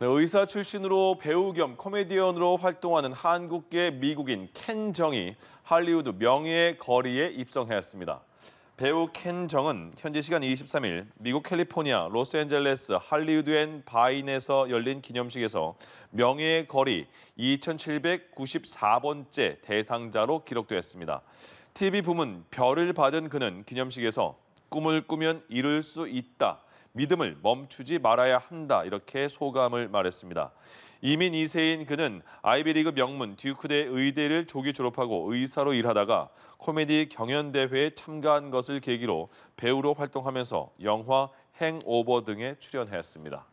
네, 의사 출신으로 배우 겸 코미디언으로 활동하는 한국계 미국인 켄 정이 할리우드 명예의 거리에 입성하였습니다. 배우 켄 정은 현지 시간 23일 미국 캘리포니아 로스앤젤레스 할리우드 앤 바인에서 열린 기념식에서 명예의 거리 2794번째 대상자로 기록되었습니다. TV 부문 별을 받은 그는 기념식에서 꿈을 꾸면 이룰 수 있다. 믿음을 멈추지 말아야 한다 이렇게 소감을 말했습니다. 이민 2세인 그는 아이비리그 명문 듀크대 의대를 조기 졸업하고 의사로 일하다가 코미디 경연대회에 참가한 것을 계기로 배우로 활동하면서 영화 행오버 등에 출연했습니다.